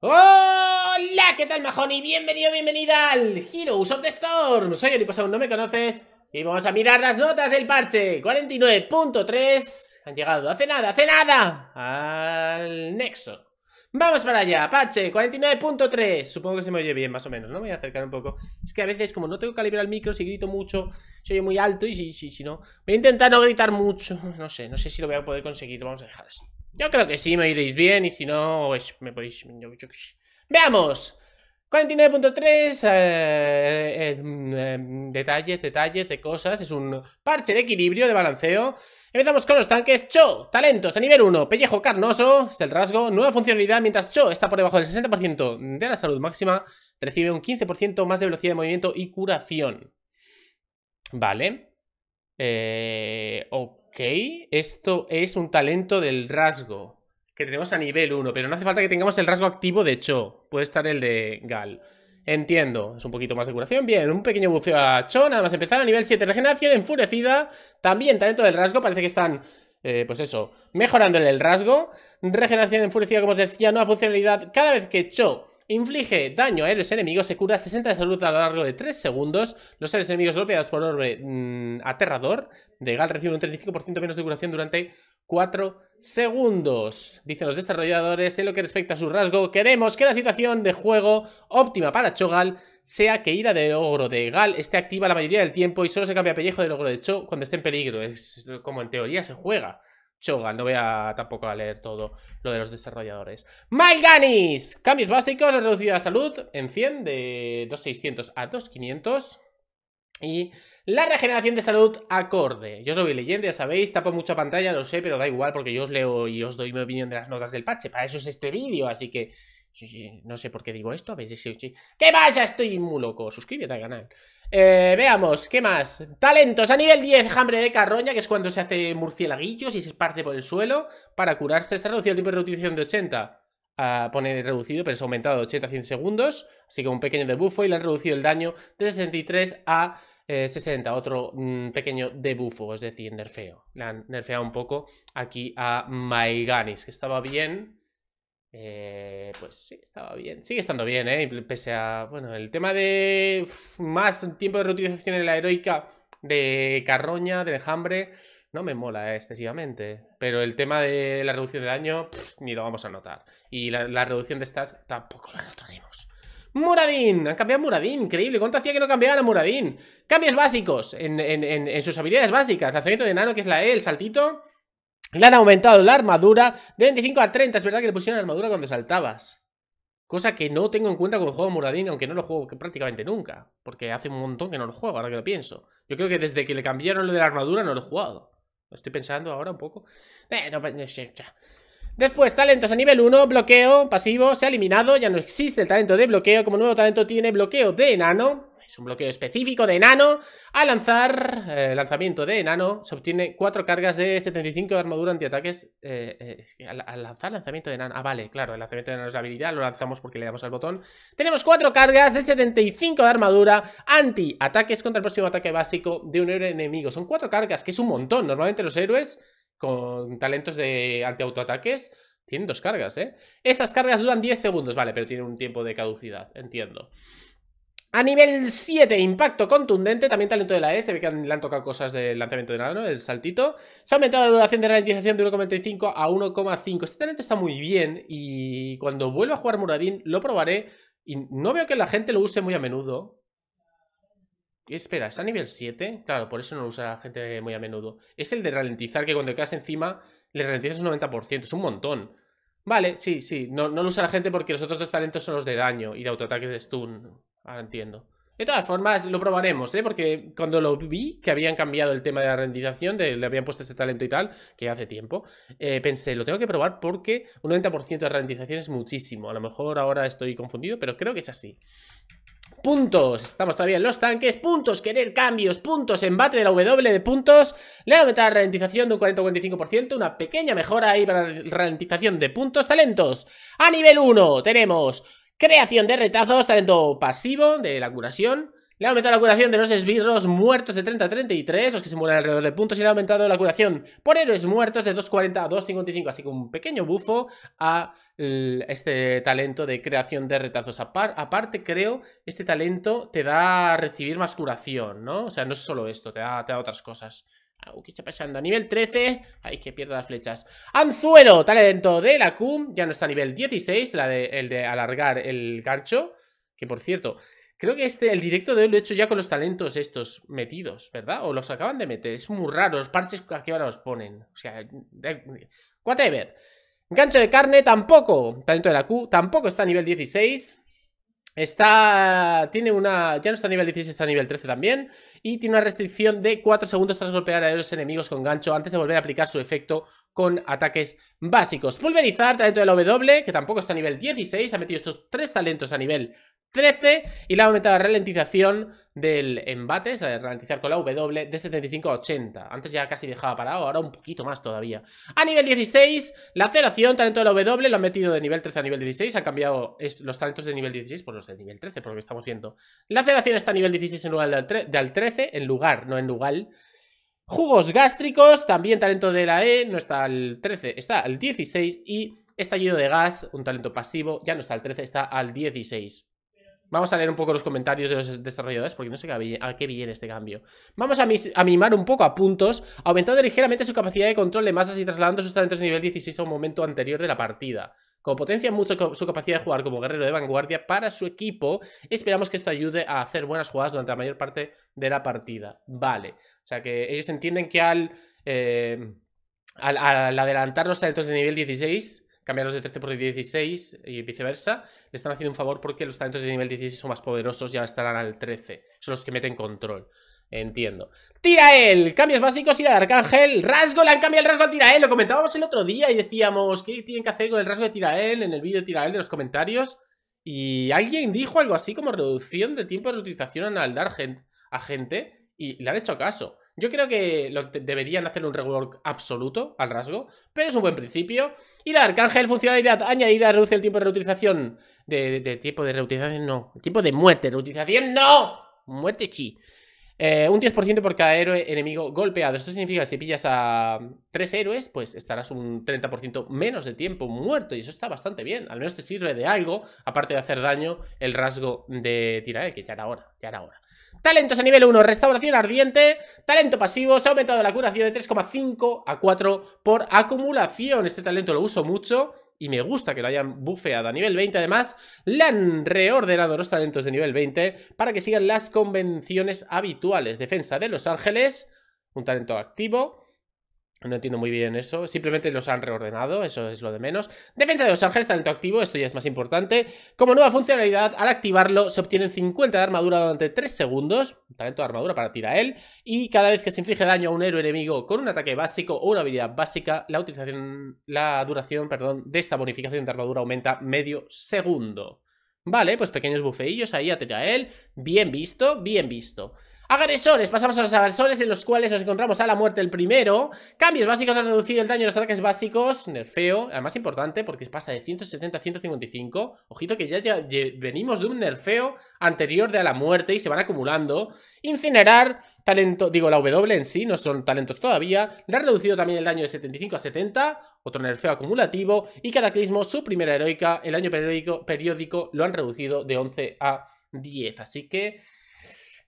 ¡Hola! ¿Qué tal, majón? Y bienvenido, bienvenida al Heroes of the Storm. Soy Olipos, aún no me conoces. Y vamos a mirar las notas del parche. 49.3. Han llegado hace nada, hace nada. Al nexo. Vamos para allá, parche 49.3 Supongo que se me oye bien, más o menos, ¿no? voy a acercar un poco Es que a veces, como no tengo que calibrar el micro, si grito mucho Se oye muy alto y si, si, si no Voy a intentar no gritar mucho No sé, no sé si lo voy a poder conseguir Vamos a dejar así yo creo que sí, me iréis bien y si no, pues, me podéis... ¡Veamos! 49.3 eh, eh, mm, eh, Detalles, detalles de cosas Es un parche de equilibrio, de balanceo Empezamos con los tanques Cho, talentos a nivel 1, pellejo carnoso Es el rasgo, nueva funcionalidad Mientras Cho está por debajo del 60% de la salud máxima Recibe un 15% más de velocidad de movimiento y curación Vale Ok Ok, esto es un talento del rasgo que tenemos a nivel 1, pero no hace falta que tengamos el rasgo activo de Cho. Puede estar el de Gal. Entiendo, es un poquito más de curación. Bien, un pequeño buceo a Cho, nada más empezar a nivel 7. Regeneración enfurecida, también talento del rasgo, parece que están... Eh, pues eso, mejorándole el rasgo Regeneración enfurecida, como os decía, nueva funcionalidad Cada vez que Cho Inflige daño a héroes enemigos, se cura 60 de salud a lo largo de 3 segundos. Los héroes enemigos golpeados por orbe mm, aterrador de Gal reciben un 35% menos de curación durante 4 segundos. Dicen los desarrolladores, en lo que respecta a su rasgo, queremos que la situación de juego óptima para Chogal sea que ira de ogro de Gal esté activa la mayoría del tiempo y solo se cambia pellejo del ogro de Cho cuando esté en peligro. Es como en teoría se juega no voy tampoco a leer todo lo de los desarrolladores. Mike cambios básicos, reducido la salud en 100 de 2600 a 2500 y la regeneración de salud acorde. Yo os lo voy leyendo, ya sabéis, tapo mucha pantalla, no sé, pero da igual porque yo os leo y os doy mi opinión de las notas del parche. Para eso es este vídeo, así que no sé por qué digo esto, a veces Estoy muy loco. Suscríbete al canal. Eh, veamos, ¿qué más? Talentos a nivel 10, hambre de carroña, que es cuando se hace murcielaguillos y se esparce por el suelo para curarse. Se ha reducido el tiempo de reutilización de 80 a poner reducido, pero se ha aumentado de 80 a 100 segundos. Así que un pequeño debufo y le han reducido el daño de 63 a 60. Eh, otro mm, pequeño debufo, es decir, nerfeo. Le han nerfeado un poco aquí a Maiganis, que estaba bien, eh, pues sí, estaba bien. Sigue estando bien, ¿eh? Pese a. Bueno, el tema de. más tiempo de reutilización en la heroica de Carroña, de enjambre. No me mola excesivamente. Pero el tema de la reducción de daño, ni lo vamos a notar. Y la, reducción de stats tampoco la notaremos. Muradin, han cambiado Muradin, increíble. ¿Cuánto hacía que no cambiaban a Muradin? Cambios básicos en, sus habilidades básicas. Lanzamiento de nano, que es la E, el saltito le han aumentado la armadura de 25 a 30. Es verdad que le pusieron armadura cuando saltabas. Cosa que no tengo en cuenta cuando juego Muradin, aunque no lo juego prácticamente nunca. Porque hace un montón que no lo juego, ahora que lo pienso. Yo creo que desde que le cambiaron lo de la armadura no lo he jugado. Lo estoy pensando ahora un poco. Pues, Después, talentos a nivel 1, bloqueo pasivo, se ha eliminado, ya no existe el talento de bloqueo. Como nuevo talento tiene bloqueo de enano. Es un bloqueo específico de enano eh, eh, eh, Al lanzar. lanzamiento de enano. Se obtiene 4 cargas de 75 de armadura antiataques al, lanzar lanzamiento de enano. Ah, vale, claro, el lanzamiento de enano es la habilidad. Lo lanzamos porque le damos al botón. Tenemos 4 cargas de 75 de armadura antiataques contra el próximo ataque básico de un héroe enemigo. Son 4 cargas, que es un montón. Normalmente los héroes con talentos de anti-autoataques tienen dos cargas, Estas cargas duran 10 segundos, vale, pero tienen un tiempo de caducidad, entiendo. A nivel 7, impacto contundente, también talento de la E, se ve que le han tocado cosas del lanzamiento de nano, el saltito. Se ha aumentado la duración de ralentización de 1,25 a 1,5. Este talento está muy bien y cuando vuelva a jugar Muradin lo probaré. Y no veo que la gente lo use muy a menudo. Espera, ¿es a nivel 7? Claro, por eso no lo usa la gente muy a menudo. Es el de ralentizar, que cuando caes encima le ralentizas un 90%, es un montón. Vale, sí, sí, no, no lo usa la gente porque los otros dos talentos son los de daño y de autoataques de stun. Ahora entiendo. De todas formas, lo probaremos, ¿eh? Porque cuando lo vi, que habían cambiado el tema de la rendización, le habían puesto ese talento y tal, que hace tiempo, eh, pensé, lo tengo que probar porque un 90% de ralentización es muchísimo. A lo mejor ahora estoy confundido, pero creo que es así. Puntos, estamos todavía en los tanques Puntos, querer cambios, puntos Embate de la W de puntos Le aumentado la ralentización de un 40-45% Una pequeña mejora ahí para la ralentización de puntos Talentos, a nivel 1 tenemos Creación de retazos, talento pasivo de la curación. Le ha aumentado la curación de los esbirros muertos de 30 a 33, los que se mueren alrededor de puntos, y le ha aumentado la curación por héroes muertos de 240 a 255, así que un pequeño bufo a este talento de creación de retazos. aparte, creo, este talento te da recibir más curación, ¿no? O sea, no es solo esto, te te da otras cosas. ¿Qué está pasando? A nivel 13. Ay, que pierdo las flechas. Anzuelo, talento de la Q Ya no está a nivel 16, la el de alargar el gancho. Que por cierto, creo que este, el directo de hoy lo he hecho ya con los talentos estos metidos, ¿verdad? O los acaban de meter. Es muy raro los parches a qué hora los ponen. O sea, whatever. Gancho de carne tampoco. Talento de la Q tampoco está a nivel 16. Está. Tiene una. Ya no está a nivel 16, está a nivel 13 también. Y tiene una restricción de 4 segundos tras golpear a los enemigos con gancho antes de volver a aplicar su efecto con ataques básicos. Pulverizar, talento de la W, que tampoco está a nivel 16. Ha metido estos tres talentos a nivel 13. Y le ha aumentado la ralentización del embate, o ralentizar con la W, de 75 a 80. Antes ya casi dejaba parado, ahora un poquito más todavía. A nivel 16, la aceleración, talento de la W, lo han metido de nivel 13 a nivel 16. ha cambiado los talentos de nivel 16 por los de nivel 13, por lo que estamos viendo. La aceleración está a nivel 16 en lugar de al 13, en lugar, no en lugar. Jugos gástricos, también talento de la E, no está al 13, está al 16. Y estallido de gas, un talento pasivo, ya no está al 13, está al 16. Vamos a leer un poco los comentarios de los desarrolladores porque no sé a qué viene este cambio. Vamos a, mimar un poco a puntos, aumentando ligeramente su capacidad de control de masas y trasladando sus talentos de nivel 16 a un momento anterior de la partida. Como potencia mucho su capacidad de jugar como guerrero de vanguardia para su equipo, esperamos que esto ayude a hacer buenas jugadas durante la mayor parte de la partida. Vale. O sea que ellos entienden que al, eh, al, al adelantar los talentos de nivel 16 cambiarlos de 13 por 16 y viceversa, le están haciendo un favor porque los talentos de nivel 16 son más poderosos y ahora estarán al 13. Son los que meten control. Entiendo. Tirael, cambios básicos y la de Arcángel. Rasgolan cambia el rasgo a Tirael. Lo comentábamos el otro día y decíamos, ¿qué tienen que hacer con el rasgo de Tirael en el vídeo de Tirael de los comentarios? Y alguien dijo algo así como reducción de tiempo de reutilización al dar a gente y le han hecho caso. Yo creo que deberían hacer un rework absoluto al rasgo, pero es un buen principio. Y la Arcángel, funcionalidad añadida, reduce el tiempo de reutilización. De, tiempo de reutilización, no. tiempo de muerte, reutilización, no. Muerte chi. Eh, un 10% por cada héroe enemigo golpeado. Esto significa que si pillas a tres héroes, pues estarás un 30% menos de tiempo muerto. Y eso está bastante bien. Al menos te sirve de algo, aparte de hacer daño el rasgo de tirar, eh, que ya era hora, ya era hora. Talentos a nivel 1, restauración ardiente, talento pasivo, se ha aumentado la curación de 3,5 a 4 por acumulación. Este talento lo uso mucho y me gusta que lo hayan bufeado a nivel 20. Además, le han reordenado los talentos de nivel 20 para que sigan las convenciones habituales. Defensa de Los Ángeles, un talento activo. No entiendo muy bien eso. Simplemente los han reordenado, eso es lo de menos. Defensa de los ángeles, talento activo, esto ya es más importante. Como nueva funcionalidad, al activarlo se obtienen 50 de armadura durante 3 segundos. Talento de armadura para tirar él Y cada vez que se inflige daño a un héroe enemigo con un ataque básico o una habilidad básica, la utilización, la duración, perdón, de esta bonificación de armadura aumenta medio segundo. Vale, pues pequeños bufeillos ahí a él Bien visto, bien visto. Agresores, pasamos a los agresores en los cuales nos encontramos a la muerte el primero Cambios básicos han reducido el daño de los ataques básicos Nerfeo, además importante porque pasa de 170 a 155 Ojito que ya, venimos de un nerfeo anterior de a la muerte y se van acumulando Incinerar, talento, digo la W en sí, no son talentos todavía Le han reducido también el daño de 75 a 70 Otro nerfeo acumulativo Y Cataclismo, su primera heroica, el daño periódico, periódico lo han reducido de 11 a 10 Así que...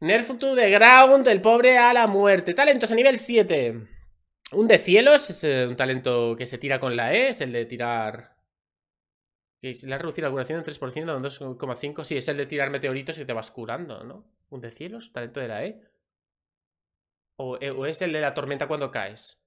Nerf to the ground, el pobre a la muerte. Talentos a nivel 7. Un de cielos, es un talento que se tira con la E, es el de tirar... que ¿Le ha reducido la curación un 3%, a un 2,5%? Sí, es el de tirar meteoritos y te vas curando, ¿no? Un de cielos, talento de la E. Eh, o, es el de la tormenta cuando caes.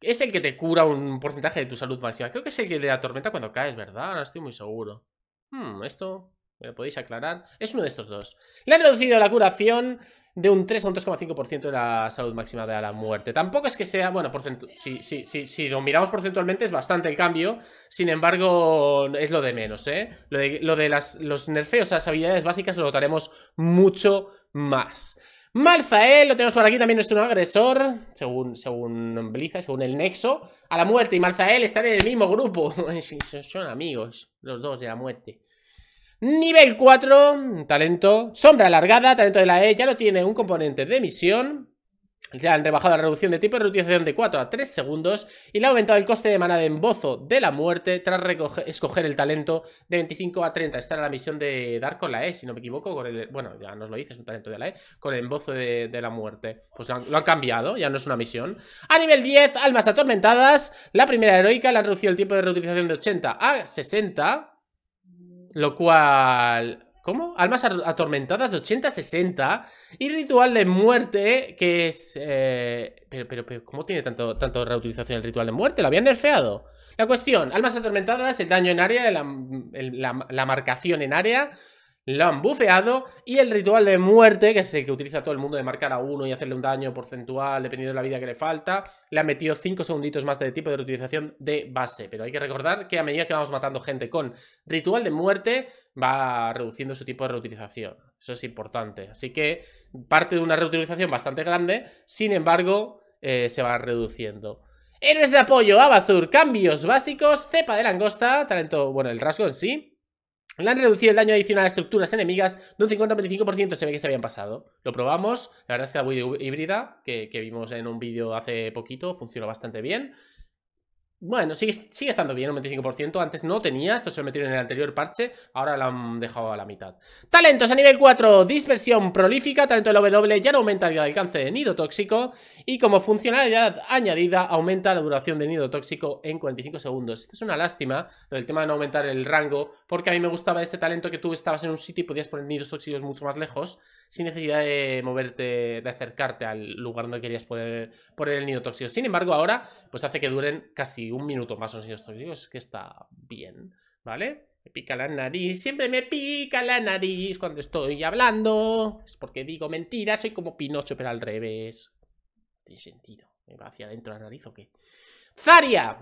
Es el que te cura un porcentaje de tu salud máxima. Creo que es el de la tormenta cuando caes, ¿verdad? No estoy muy seguro. Hmm, esto... ¿Me lo podéis aclarar? Es uno de estos dos. Le han reducido la curación de un 3 a un 3,5% de la salud máxima de la muerte. Tampoco es que sea, bueno, si, si, lo miramos porcentualmente es bastante el cambio, sin embargo es lo de menos, ¿eh? Lo de, los nerfeos las habilidades básicas lo notaremos mucho más. Malzael, ¿eh? lo tenemos por aquí, también es un agresor, según, según Blizzard, según el Nexo. A la muerte y Malzael ¿eh? están en el mismo grupo. Son amigos, los dos de la muerte. Nivel 4, talento, sombra alargada, talento de la E, ya no tiene un componente de misión. Ya han rebajado la reducción de tiempo de reutilización de 4 a 3 segundos y le ha aumentado el coste de mana de embozo de la muerte tras recoger, escoger el talento de 25 a 30. Esta era la misión de dar con la E, si no me equivoco. bueno, ya nos lo Es un talento de la E, con el embozo de, la muerte. Pues lo han, cambiado, ya no es una misión. A nivel 10, almas atormentadas. La primera heroica le han reducido el tiempo de reutilización de 80 a 60. Lo cual... ¿Cómo? Almas atormentadas de 80 60 y ritual de muerte que es... Eh, pero, pero, pero, ¿cómo tiene tanto, tanto reutilización el ritual de muerte? ¿Lo habían nerfeado? La cuestión, almas atormentadas, el daño en área, la, la marcación en área, lo han bufeado y el ritual de muerte, que es el que utiliza todo el mundo de marcar a uno y hacerle un daño porcentual dependiendo de la vida que le falta, le ha metido 5 segunditos más de tipo de reutilización de base. Pero hay que recordar que a medida que vamos matando gente con ritual de muerte, va reduciendo su tipo de reutilización. Eso es importante. Así que parte de una reutilización bastante grande, sin embargo, eh, se va reduciendo. Héroes de apoyo, Abazur, cambios básicos, cepa de langosta, talento, bueno, el rasgo en sí, le han reducido el daño adicional a estructuras enemigas de un 50-25%, se ve que se habían pasado. Lo probamos, la verdad es que la híbrida, que, que vimos en un vídeo hace poquito, funcionó bastante bien. Bueno, sigue, estando bien, un 25%. Antes no tenía, esto se lo metieron en el anterior parche. Ahora lo han dejado a la mitad. Talentos a nivel 4, dispersión prolífica. Talento la W ya no aumenta el alcance de nido tóxico. Y como funcionalidad añadida, aumenta la duración de nido tóxico en 45 segundos. Esto es una lástima, el tema de no aumentar el rango. Porque a mí me gustaba este talento que tú estabas en un sitio y podías poner nidos tóxicos mucho más lejos. Sin necesidad de moverte, de acercarte al lugar donde querías poder poner el nido tóxico. Sin embargo, ahora, pues hace que duren casi un minuto más o es que está bien, ¿vale? Me pica la nariz, siempre me pica la nariz cuando estoy hablando. Es porque digo mentiras, soy como Pinocho, pero al revés. Tiene sentido. ¿Me va hacia adentro la nariz o qué? ¡Zaria!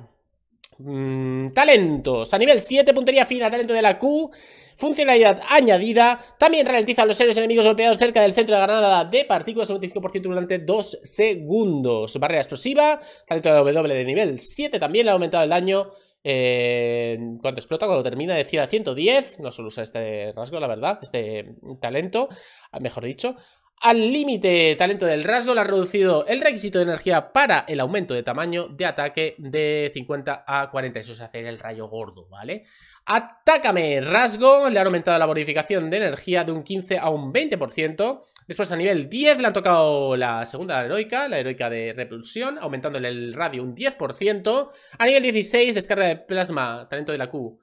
Mm, talentos. A nivel 7, puntería fina, talento de la Q. Funcionalidad añadida. También ralentiza a los seres enemigos golpeados cerca del centro de granada de partículas un 25% durante 2 segundos. Barrera explosiva. Talento de W de nivel 7. También ha aumentado el daño. Eh, cuando explota, cuando termina de 100 a 110. No suelo usar este rasgo, la verdad. Este talento, ah, mejor dicho. Al límite talento del rasgo le ha reducido el requisito de energía para el aumento de tamaño de ataque de 50 a 40. Eso es hacer el rayo gordo, ¿vale? Atácame rasgo, le han aumentado la bonificación de energía de un 15 a un 20%. Después a nivel 10 le han tocado la segunda heroica, la heroica de repulsión, aumentándole el radio un 10%. A nivel 16 descarga de plasma, talento de la Q.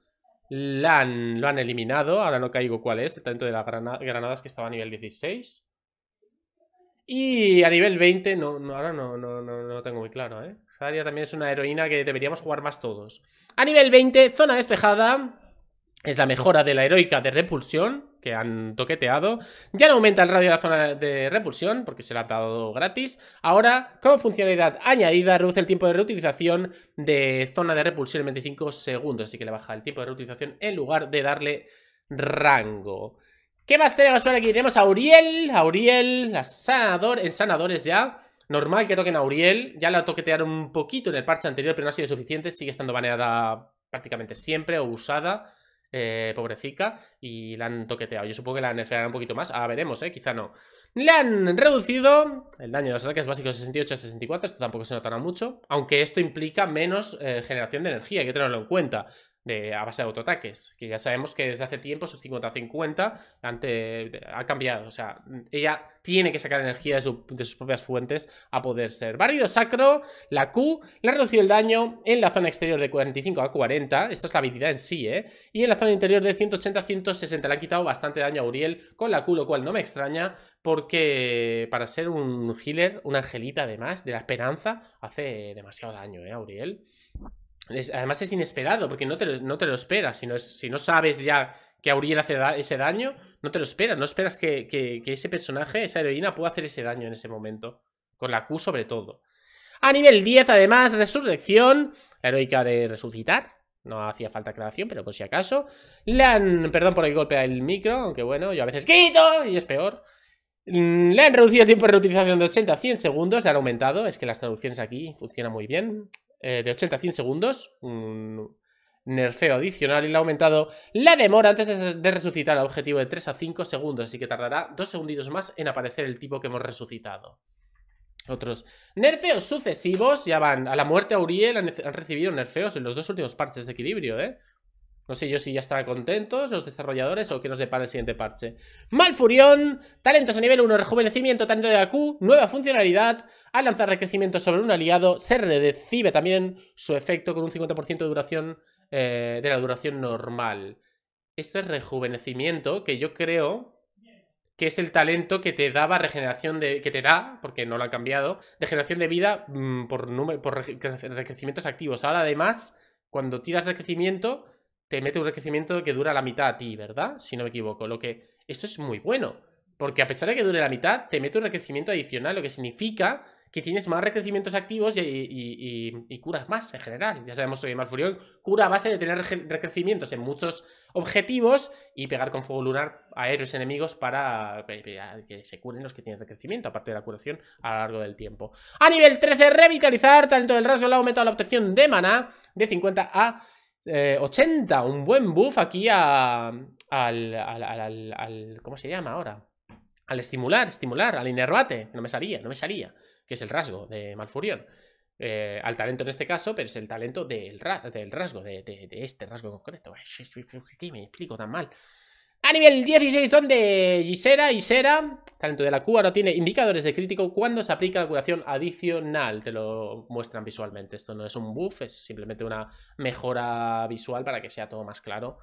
lo han eliminado, ahora no caigo cuál es, el talento de las granadas que estaba a nivel 16. Y a nivel 20, no, ahora no, no, no, no lo tengo muy claro, ¿eh? Zarya también es una heroína que deberíamos jugar más todos. A nivel 20, zona despejada. Es la mejora de la heroica de repulsión que han toqueteado. Ya no aumenta el radio de la zona de repulsión porque se la ha dado gratis. Ahora, como funcionalidad añadida, reduce el tiempo de reutilización de zona de repulsión en 25 segundos. Así que le baja el tiempo de reutilización en lugar de darle rango. ¿Qué más tenemos por aquí? Tenemos a Auriel, Auriel, a Sanador, en Sanadores ya. Normal que toquen a Auriel. Ya la toquetearon un poquito en el parche anterior, pero no ha sido suficiente. Sigue estando baneada prácticamente siempre o usada. Eh, y la han toqueteado. Yo supongo que la nerfearán un poquito más. a ah, veremos, eh. Quizá no. Le han reducido el daño de los ataques básicos de 68 a 64. Esto tampoco se notará mucho. Aunque esto implica menos eh, generación de energía. Hay que tenerlo en cuenta a base de autoataques, que ya sabemos que desde hace tiempo su 50-50 ha cambiado. O sea, ella tiene que sacar energía de, sus propias fuentes a poder ser. Válido sacro, la Q, le ha reducido el daño en la zona exterior de 45 a 40, esto es la habilidad en sí, ¿eh? Y en la zona interior de 180 a 160 le ha quitado bastante daño a Uriel con la Q, lo cual no me extraña, porque para ser un healer, una angelita además de la esperanza, hace demasiado daño, ¿eh, a Uriel? además es inesperado, porque no te, lo, no te lo esperas. Si no, si no sabes ya que Auriel hace ese daño, no te lo esperas. No esperas que, ese personaje, esa heroína, pueda hacer ese daño en ese momento. Con la Q sobre todo. A nivel 10, además, resurrección. heroica de resucitar. No hacía falta creación, pero por si acaso. Le han... Perdón por el golpe el micro, aunque bueno, yo a veces quito y es peor. Mm, le han reducido el tiempo de reutilización de 80 a 100 segundos, le han aumentado. Es que las traducciones aquí funcionan muy bien. Eh, de 80 a 100 segundos, un nerfeo adicional y le ha aumentado la demora antes de, resucitar al objetivo de 3 a 5 segundos, así que tardará 2 segunditos más en aparecer el tipo que hemos resucitado. Otros nerfeos sucesivos ya van a la muerte a Uriel, han recibido nerfeos en los dos últimos parches de equilibrio, ¿eh? No sé yo si ya estarán contentos los desarrolladores o que nos depara el siguiente parche. Malfurión, talentos a nivel 1, rejuvenecimiento, talento de AQ, nueva funcionalidad, al lanzar recrecimiento sobre un aliado, se recibe también su efecto con un 50% de duración eh, de la duración normal. Esto es rejuvenecimiento, que yo creo que es el talento que te daba regeneración de. que te da, porque no lo ha cambiado, regeneración de vida mm, por, número, por recrecimientos activos. Ahora además, cuando tiras recrecimiento te mete un recrecimiento que dura la mitad a ti, ¿verdad? Si no me equivoco. Lo que. Esto es muy bueno. Porque a pesar de que dure la mitad, te mete un recrecimiento adicional, lo que significa que tienes más recrecimientos activos y, curas más en general. Ya sabemos que Marfurión cura a base de tener recrecimientos en muchos objetivos y pegar con fuego lunar a héroes enemigos para que se curen los que tienen recrecimiento, aparte de la curación a lo largo del tiempo. A nivel 13, revitalizar, talento del rasgo, aumento aumenta la obtención de maná de 50 a eh, 80, un buen buff aquí a, al, al, al, al, ¿Cómo se llama ahora? Al estimular, estimular, al inervate. No me salía, no me salía. Que es el rasgo de Malfurion. Eh, al talento en este caso, pero es el talento del, rasgo, de, de, este rasgo concreto. ¿Qué me explico tan mal? A nivel 16, donde Gisera, Gisera, talento de la Cuba, no tiene indicadores de crítico cuando se aplica la curación adicional. Te lo muestran visualmente. Esto no es un buff, es simplemente una mejora visual para que sea todo más claro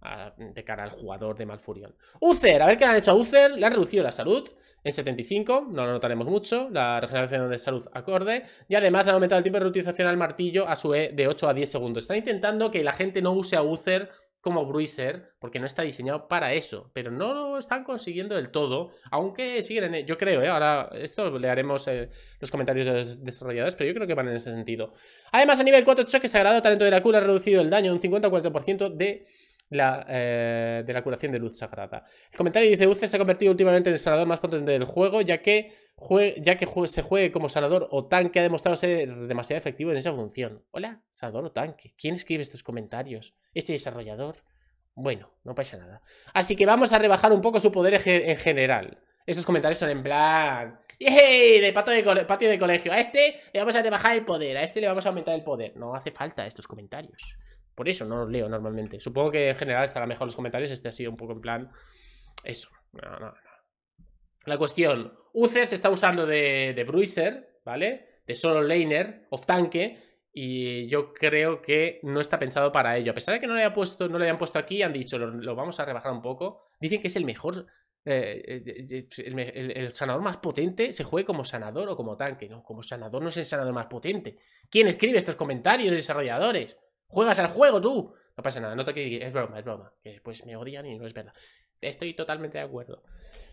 ah, de cara al jugador de Malfurion. Uther, a ver qué le han hecho a Uther. Le han reducido la salud en 75, no lo notaremos mucho. La regeneración de salud acorde. Y además han aumentado el tiempo de reutilización al martillo a su E de 8 a 10 segundos. Están intentando que la gente no use a Uther como Bruiser, porque no está diseñado para eso, pero no lo están consiguiendo del todo, aunque siguen en, e, yo creo, ¿eh? ahora esto le haremos eh, los comentarios de los desarrolladores, pero yo creo que van en ese sentido. Además, a nivel 4 choque sagrado, talento de la cura ha reducido el daño un 50-40% de la, eh, de la curación de luz sagrada. El comentario dice, Uce se ha convertido últimamente en el sanador más potente del juego, ya que, ya que se juegue como sanador o tanque ha demostrado ser demasiado efectivo en esa función. Hola, sanador o tanque. ¿Quién escribe estos comentarios? ¿Este desarrollador? Bueno, no pasa nada. Así que vamos a rebajar un poco su poder en, general. Esos comentarios son en plan... ¡Yay! De, de patio de colegio. A este le vamos a rebajar el poder, a este le vamos a aumentar el poder. No hace falta estos comentarios. Por eso no los leo normalmente. Supongo que en general estará mejor los comentarios. Este ha sido un poco en plan. Eso. La cuestión. Uther se está usando de, Bruiser, ¿vale? De solo laner, off tanque. Y yo creo que no está pensado para ello. A pesar de que no le, haya puesto, no le hayan puesto aquí, han dicho, lo, vamos a rebajar un poco. Dicen que es el mejor eh, eh, eh, el, sanador más potente se juegue como sanador o como tanque. No, como sanador no es el sanador más potente. ¿Quién escribe estos comentarios, desarrolladores? Juegas al juego tú. No pasa nada, no te es broma, es broma. Que pues me odian y no es verdad. Estoy totalmente de acuerdo.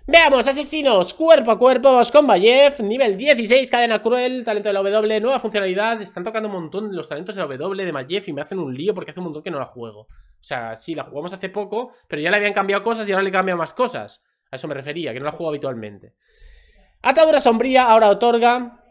Veamos, asesinos, cuerpo a cuerpo, con Bayev, nivel 16, cadena cruel, talento de la W, nueva funcionalidad. Están tocando un montón los talentos de la W de Mayev y me hacen un lío porque hace un montón que no la juego. O sea, sí, la jugamos hace poco, pero ya le habían cambiado cosas y ahora le cambian más cosas. A eso me refería, que no la juego habitualmente. Atadura sombría ahora otorga,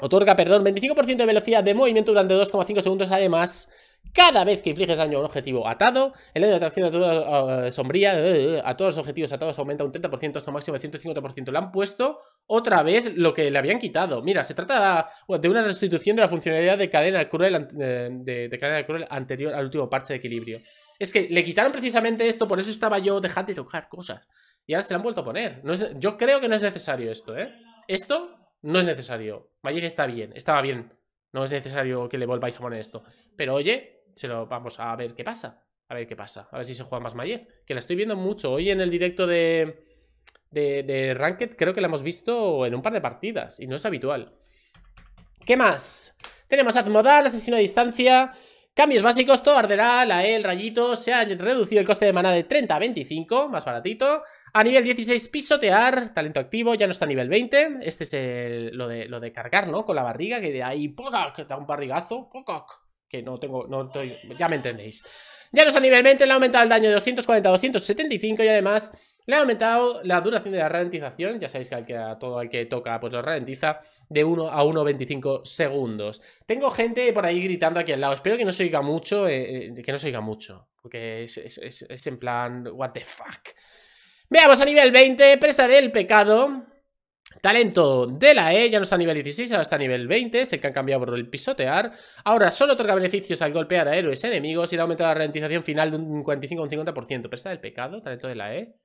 otorga, perdón, 25% de velocidad de movimiento durante 2,5 segundos. Además, cada vez que infliges daño a un objetivo atado, el daño de atracción de toda eh, sombría eh, a todos los objetivos atados aumenta un 30% hasta un máximo de 150%. Le han puesto otra vez lo que le habían quitado. Mira, se trata de una restitución de la funcionalidad de cadena cruel, eh, de, cadena cruel anterior al último parche de equilibrio. Es que le quitaron precisamente esto, por eso estaba yo dejando de tocar cosas. Y ahora se la han vuelto a poner. yo creo que no es necesario esto, ¿eh? Esto no es necesario. que está bien, estaba bien. No es necesario que le volváis a poner esto. Pero oye, se lo vamos a ver qué pasa. A ver qué pasa. A ver si se juega más Mayev. Que la estoy viendo mucho. Hoy en el directo de, de, de Ranked creo que la hemos visto en un par de partidas. Y no es habitual. ¿Qué más? Tenemos Azmodal, asesino a distancia. Cambios básicos, todo arderá, la E, el rayito, se ha reducido el coste de maná de 30 a 25, más baratito. A nivel 16, pisotear, talento activo, ya no está a nivel 20. Este es el, lo, de, lo de cargar, ¿no? Con la barriga, que de ahí, te Da un barrigazo, Pococ que no tengo, no estoy, ya me entendéis. Ya nos a nivel 20 le ha aumentado el daño de 240 a 275 y además le ha aumentado la duración de la ralentización, ya sabéis que, que a todo el que toca pues lo ralentiza, de 1 a 1,25 segundos. Tengo gente por ahí gritando aquí al lado, espero que no se oiga mucho, eh, eh, que no se oiga mucho, porque es, es en plan, what the fuck. Veamos a nivel 20, presa del pecado. Talento de la E, ya no está a nivel 16, ahora está a nivel 20, se que han cambiado por el pisotear. Ahora solo otorga beneficios al golpear a héroes enemigos y le aumenta la ralentización final de un 45 a un 50%. ¿Presta del pecado? Talento de la E.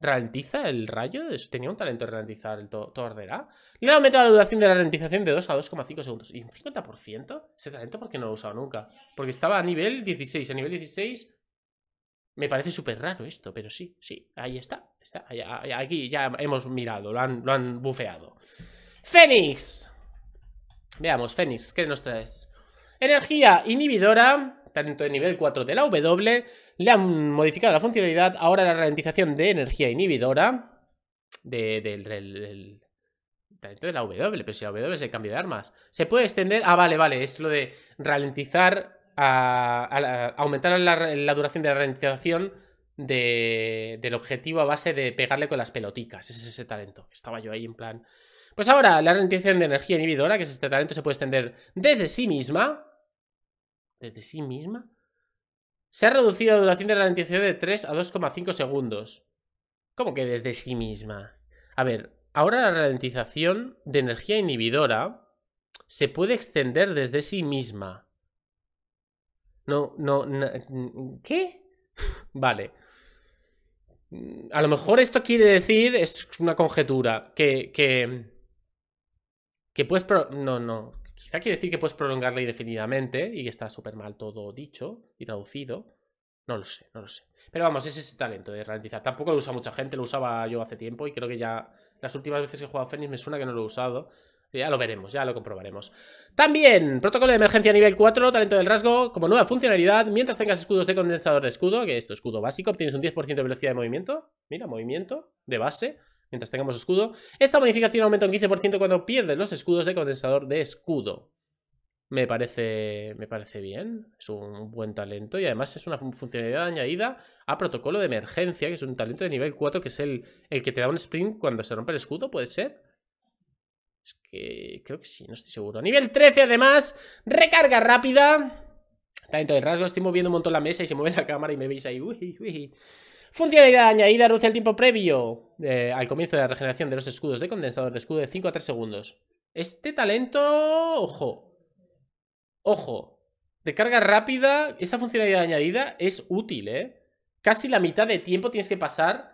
¿Ralentiza el rayo? Tenía un talento de ralentizar el torderá. Y Le aumenta la duración de la ralentización de 2 a 2,5 segundos. ¿Y un 50%? Ese talento porque no lo he usado nunca. Porque estaba a nivel 16. A nivel 16 me parece súper raro esto, pero sí, sí, ahí está. aquí ya hemos mirado, lo han, bufeado. Fénix. Veamos, Fénix, ¿qué nos traes? Energía inhibidora, talento de nivel 4 de la W. Le han modificado la funcionalidad, ahora la ralentización de energía inhibidora. del, de, talento de la W, pero si la W es el cambio de armas. Se puede extender... Ah, vale, vale, es lo de ralentizar a, aumentar la, duración de la ralentización del objetivo a base de pegarle con las peloticas. Ese es ese talento. Estaba yo ahí en plan. Pues ahora la ralentización de energía inhibidora, que es este talento, se puede extender desde sí misma. ¿Desde sí misma? Se ha reducido la duración de la ralentización de 3 a 2,5 segundos. ¿Cómo que desde sí misma? A ver, ahora la ralentización de energía inhibidora se puede extender desde sí misma. No, no, ¿qué? vale. Mm, a lo mejor esto quiere decir, es una conjetura, que... Que, que puedes... Pro no, no. Quizá quiere decir que puedes prolongarla indefinidamente y que está súper mal todo dicho y traducido. No lo sé, no lo sé. Pero vamos, ese es el talento de ralentizar. Tampoco lo usa mucha gente, lo usaba yo hace tiempo y creo que ya las últimas veces que he jugado Fénix me suena que no lo he usado. Ya lo veremos, ya lo comprobaremos. También, protocolo de emergencia nivel 4, talento del rasgo, como nueva funcionalidad, mientras tengas escudos de condensador de escudo, que es tu escudo básico, obtienes un 10% de velocidad de movimiento. Mira, movimiento de base, mientras tengamos escudo. Esta bonificación aumenta un 15% cuando pierdes los escudos de condensador de escudo. Me parece, me parece bien, es un buen talento y además es una funcionalidad añadida a protocolo de emergencia, que es un talento de nivel 4, que es el, el que te da un sprint cuando se rompe el escudo, ¿puede ser? Es que creo que sí, no estoy seguro. Nivel 13 además, recarga rápida. Talento de rasgo, estoy moviendo un montón la mesa y se mueve la cámara y me veis ahí. Funcionalidad añadida, reduce el tiempo previo eh, al comienzo de la regeneración de los escudos de condensador de escudo de 5 a 3 segundos. Este talento, ojo. Ojo. recarga rápida, esta funcionalidad añadida es útil, eh. Casi la mitad de tiempo tienes que pasar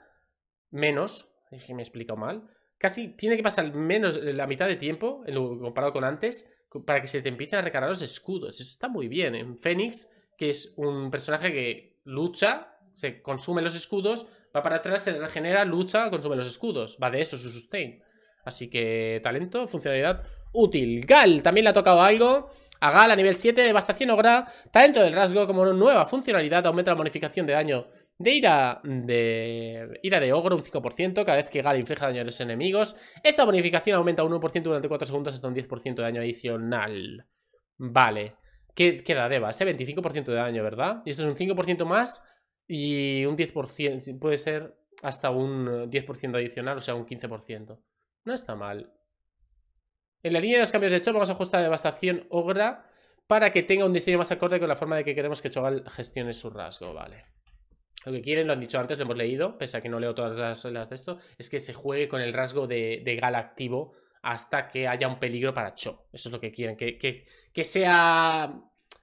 menos, me he explicado mal, casi tiene que pasar menos eh, la mitad de tiempo en comparado con antes para que se te empiecen a recargar los escudos. Eso está muy bien. En Fénix, que es un personaje que lucha, se consume los escudos, va para atrás, se regenera, lucha, consume los escudos. Va de eso su sustain. Así que talento, funcionalidad útil. Gal, también le ha tocado algo. A Gal a nivel 7, devastación ogra, talento del rasgo como nueva funcionalidad, aumenta la bonificación de daño de ira de, ira de ogro, un 5%, cada vez que Gal infleja daño a los enemigos. Esta bonificación aumenta un 1% durante 4 segundos hasta un 10% de daño adicional. Vale. ¿Qué queda de base? 25% de daño, ¿verdad? Y esto es un 5% más y un 10%, puede ser hasta un 10% adicional, o sea, un 15%. No está mal. En la línea de los cambios de hecho, vamos a ajustar la devastación ogra para que tenga un diseño más acorde con la forma de que queremos que Chogal gestione su rasgo, vale lo que quieren, lo han dicho antes, lo hemos leído, pese a que no leo todas las, de esto, es que se juegue con el rasgo de, Gal activo hasta que haya un peligro para Cho. Eso es lo que quieren, que, que, sea...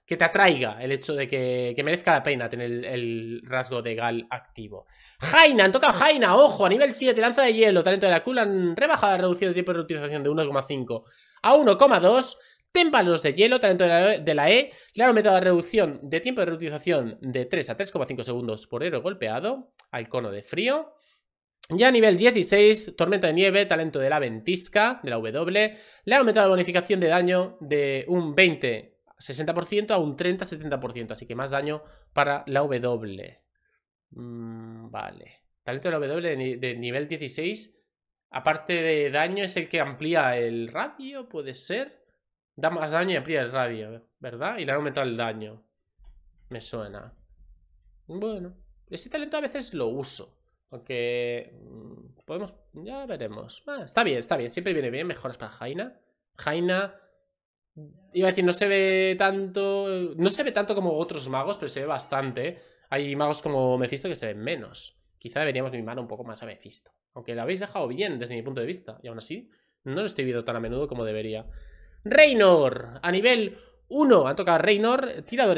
que te atraiga el hecho de que, merezca la pena tener el, rasgo de Gal activo. Jaina, han tocado Jaina, ojo, a nivel 7, lanza de hielo, talento de la rebajado, rebajada, reducción de tiempo de reutilización de 1,5 a 1,2 Témpanos de hielo, talento de la E. Le han aumentado la e. reducción de tiempo de reutilización de 3 a 3,5 segundos por héroe golpeado al cono de frío. Ya a nivel 16, Tormenta de Nieve, talento de la Ventisca, de la W. Le ha aumentado la bonificación de daño de un 20-60% a un 30-70%. Así que más daño para la W. Mm, vale. Talento de la W de nivel 16. Aparte de daño, es el que amplía el radio, puede ser. Da más daño y amplía el radio, ¿verdad? Y le ha aumentado el daño. Me suena. Bueno. Ese talento a veces lo uso. Aunque... Mm, podemos... Ya veremos. Ah, está bien, está bien. Siempre viene bien. Mejoras para Jaina. Jaina... Iba a decir, no se ve tanto... No se ve tanto como otros magos, pero se ve bastante. Hay magos como Mephisto que se ven menos. Quizá deberíamos mimar un poco más a Mephisto. Aunque la habéis dejado bien desde mi punto de vista. Y aún así, no lo estoy viendo tan a menudo como debería. Reynor. A nivel 1 han tocado Reynor, tirador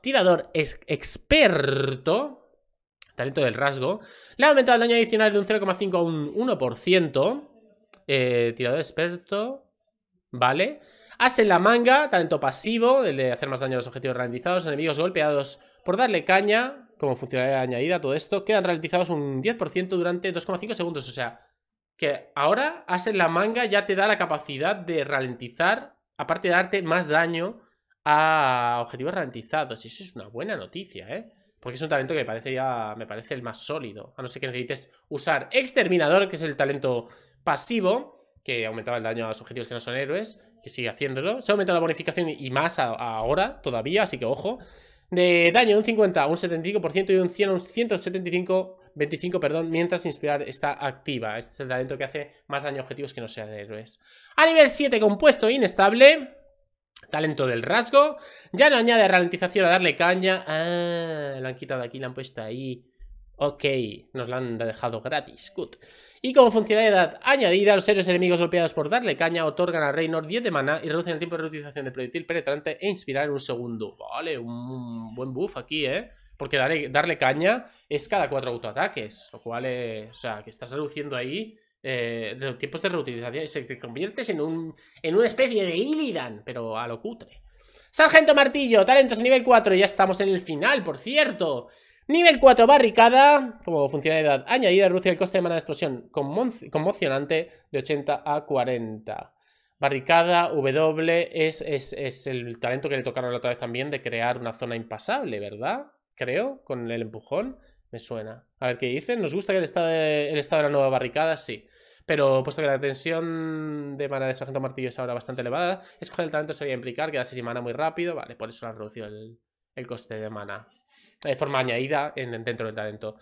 tirador experto, talento del rasgo. Le ha aumentado el daño adicional de un 0,5 a un 1%. Eh, tirador experto, vale. hace la manga, talento pasivo, el de hacer más daño a los objetivos ralentizados, enemigos golpeados por darle caña, como funcionalidad añadida, todo esto, quedan ralentizados un 10% durante 2,5 segundos, o sea, que ahora hacer la manga ya te da la capacidad de ralentizar, aparte de darte más daño a objetivos ralentizados. Y eso es una buena noticia, ¿eh? Porque es un talento que me parece ya, me parece el más sólido. A no ser que necesites usar Exterminador, que es el talento pasivo, que aumentaba el daño a los objetivos que no son héroes, que sigue haciéndolo. Se ha aumentado la bonificación y más ahora todavía, así que ojo. De daño un 50, un 75% y un 100, un 175 25, perdón, mientras inspirar está activa. Este es el talento que hace más daño a objetivos que no sean héroes. A nivel 7, compuesto inestable. Talento del rasgo. Ya no añade ralentización a darle caña. Ah, lo han quitado aquí, la han puesto ahí. Ok, nos la han dejado gratis, good Y como funcionalidad añadida, a los héroes enemigos golpeados por darle caña otorgan a Reynor 10 de mana y reducen el tiempo de reutilización de proyectil penetrante e inspirar en un segundo Vale, un buen buff aquí, eh porque darle, darle caña es cada cuatro autoataques, lo cual, eh, o sea, que estás reduciendo ahí eh, los tiempos de reutilización y se te conviertes en, un, en una especie de Illidan, pero a lo cutre. Sargento Martillo, talentos nivel 4, ya estamos en el final, por cierto. Nivel 4, barricada, como funcionalidad añadida, reduce el coste de mana de explosión conmocionante de 80 a 40. Barricada, W, es, es el talento que le tocaron la otra vez también de crear una zona impasable, ¿verdad? creo, con el empujón. Me suena. A ver qué dicen. ¿Nos gusta que el estado de, estado de la nueva barricada? Sí. Pero puesto que la tensión de mana de Sargento Martillo es ahora bastante elevada, escoger el talento sería implicar que sin mana muy rápido. Vale, por eso la reducido el, coste de mana. De forma añadida en, dentro del talento.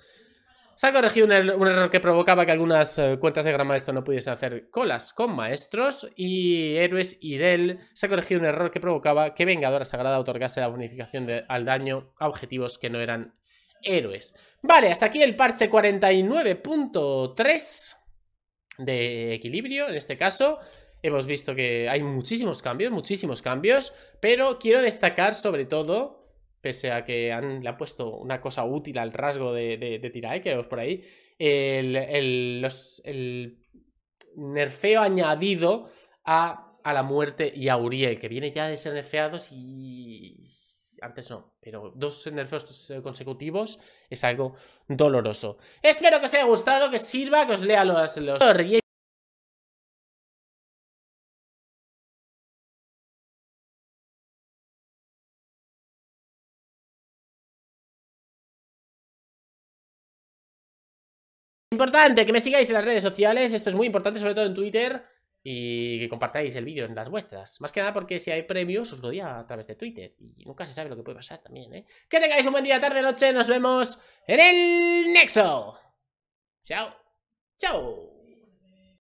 Se ha corregido un, error que provocaba que algunas cuentas de Gran Maestro no pudiesen hacer colas con maestros y héroes del Se ha corregido un error que provocaba que Vengadora Sagrada otorgase la bonificación al daño a objetivos que no eran héroes. Vale, hasta aquí el parche 49.3 de equilibrio, en este caso. Hemos visto que hay muchísimos cambios, muchísimos cambios, pero quiero destacar sobre todo pese a que han, le han puesto una cosa útil al rasgo de, de, Tirae, que vemos por ahí, el, nerfeo añadido a, la muerte y a Uriel, que viene ya de ser nerfeados y... Antes no, pero dos nerfeos consecutivos es algo doloroso. Espero que os haya gustado, que sirva, que os lea los Importante que me sigáis en las redes sociales, esto es muy importante, sobre todo en Twitter, y que compartáis el vídeo en las vuestras. Más que nada porque si hay premios os lo doy a través de Twitter, y nunca se sabe lo que puede pasar también, ¿eh? Que tengáis un buen día, tarde, noche, nos vemos en el Nexo. Chao. Chao.